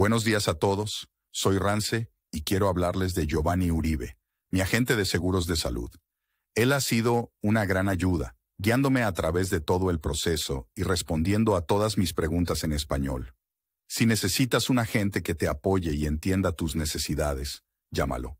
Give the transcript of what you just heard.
Buenos días a todos, soy Rance y quiero hablarles de Giovanni Uribe, mi agente de seguros de salud. Él ha sido una gran ayuda, guiándome a través de todo el proceso y respondiendo a todas mis preguntas en español. Si necesitas un agente que te apoye y entienda tus necesidades, llámalo.